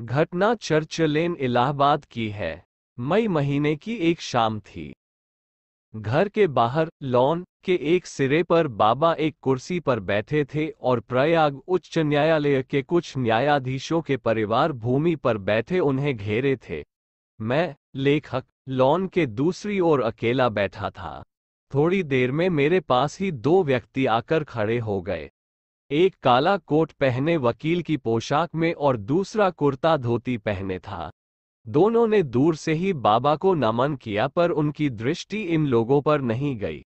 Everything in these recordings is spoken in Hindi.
घटना चर्च लेन इलाहाबाद की है मई महीने की एक शाम थी घर के बाहर लॉन के एक सिरे पर बाबा एक कुर्सी पर बैठे थे और प्रयाग उच्च न्यायालय के कुछ न्यायाधीशों के परिवार भूमि पर बैठे उन्हें घेरे थे मैं लेखक लॉन के दूसरी ओर अकेला बैठा था थोड़ी देर में मेरे पास ही दो व्यक्ति आकर खड़े हो गए एक काला कोट पहने वकील की पोशाक में और दूसरा कुर्ता धोती पहने था दोनों ने दूर से ही बाबा को नमन किया पर उनकी दृष्टि इन लोगों पर नहीं गई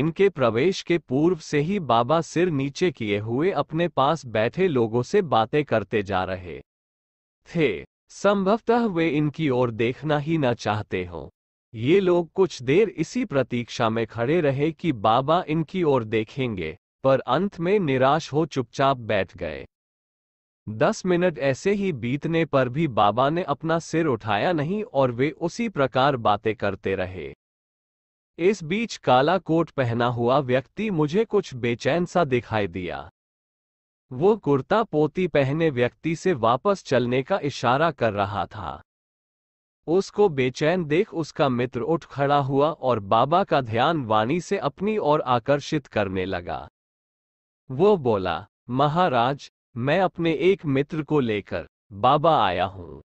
इनके प्रवेश के पूर्व से ही बाबा सिर नीचे किए हुए अपने पास बैठे लोगों से बातें करते जा रहे थे संभवतः वे इनकी ओर देखना ही न चाहते हों ये लोग कुछ देर इसी प्रतीक्षा में खड़े रहे कि बाबा इनकी ओर देखेंगे पर अंत में निराश हो चुपचाप बैठ गए दस मिनट ऐसे ही बीतने पर भी बाबा ने अपना सिर उठाया नहीं और वे उसी प्रकार बातें करते रहे इस बीच काला कोट पहना हुआ व्यक्ति मुझे कुछ बेचैन सा दिखाई दिया वो कुर्ता पोती पहने व्यक्ति से वापस चलने का इशारा कर रहा था उसको बेचैन देख उसका मित्र उठ खड़ा हुआ और बाबा का ध्यान वाणी से अपनी ओर आकर्षित करने लगा वो बोला महाराज मैं अपने एक मित्र को लेकर बाबा आया हूं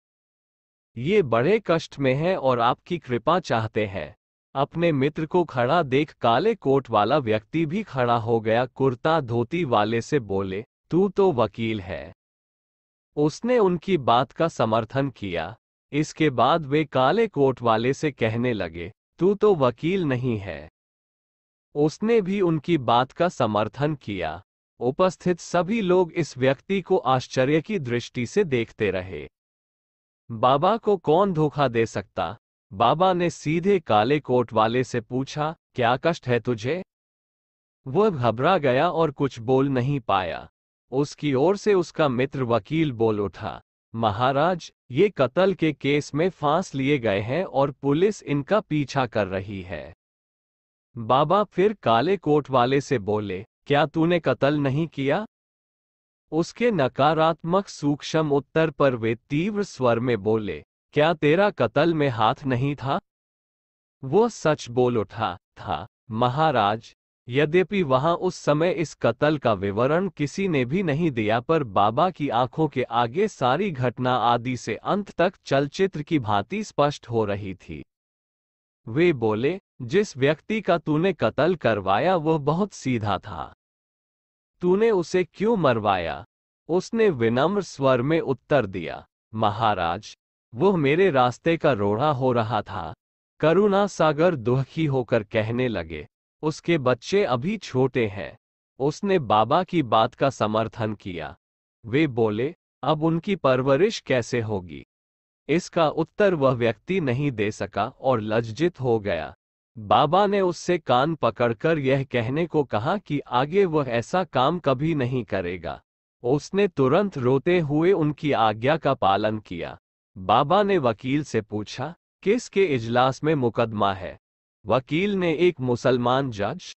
ये बड़े कष्ट में है और आपकी कृपा चाहते हैं अपने मित्र को खड़ा देख काले कोट वाला व्यक्ति भी खड़ा हो गया कुर्ता धोती वाले से बोले तू तो वकील है उसने उनकी बात का समर्थन किया इसके बाद वे काले कोट वाले से कहने लगे तू तो वकील नहीं है उसने भी उनकी बात का समर्थन किया उपस्थित सभी लोग इस व्यक्ति को आश्चर्य की दृष्टि से देखते रहे बाबा को कौन धोखा दे सकता बाबा ने सीधे काले कोट वाले से पूछा क्या कष्ट है तुझे वह घबरा गया और कुछ बोल नहीं पाया उसकी ओर से उसका मित्र वकील बोल उठा महाराज ये कत्ल के केस में फांस लिए गए हैं और पुलिस इनका पीछा कर रही है बाबा फिर काले कोट वाले से बोले क्या तूने कत्ल नहीं किया उसके नकारात्मक सूक्ष्म उत्तर पर वे तीव्र स्वर में बोले क्या तेरा कत्ल में हाथ नहीं था वो सच बोल उठा था महाराज यद्यपि वहां उस समय इस कत्ल का विवरण किसी ने भी नहीं दिया पर बाबा की आंखों के आगे सारी घटना आदि से अंत तक चलचित्र की भांति स्पष्ट हो रही थी वे बोले जिस व्यक्ति का तूने कत्ल करवाया वह बहुत सीधा था तूने उसे क्यों मरवाया उसने विनम्र स्वर में उत्तर दिया महाराज वह मेरे रास्ते का रोड़ा हो रहा था करुणा सागर दुखी होकर कहने लगे उसके बच्चे अभी छोटे हैं उसने बाबा की बात का समर्थन किया वे बोले अब उनकी परवरिश कैसे होगी इसका उत्तर वह व्यक्ति नहीं दे सका और लज्जित हो गया बाबा ने उससे कान पकड़कर यह कहने को कहा कि आगे वह ऐसा काम कभी नहीं करेगा उसने तुरंत रोते हुए उनकी आज्ञा का पालन किया बाबा ने वकील से पूछा किसके इजलास में मुकदमा है वकील ने एक मुसलमान जज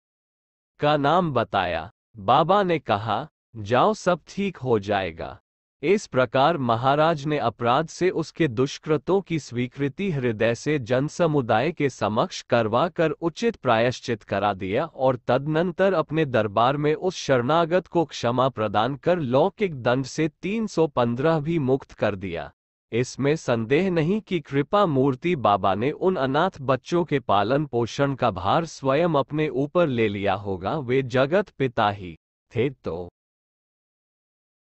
का नाम बताया बाबा ने कहा जाओ सब ठीक हो जाएगा इस प्रकार महाराज ने अपराध से उसके दुष्कृतों की स्वीकृति हृदय से जनसमुदाय के समक्ष करवा कर उचित प्रायश्चित करा दिया और तदनंतर अपने दरबार में उस शरणागत को क्षमा प्रदान कर लौकिक दंड से 315 भी मुक्त कर दिया इसमें संदेह नहीं कि कृपा मूर्ति बाबा ने उन अनाथ बच्चों के पालन पोषण का भार स्वयं अपने ऊपर ले लिया होगा वे जगत पिता ही थे तो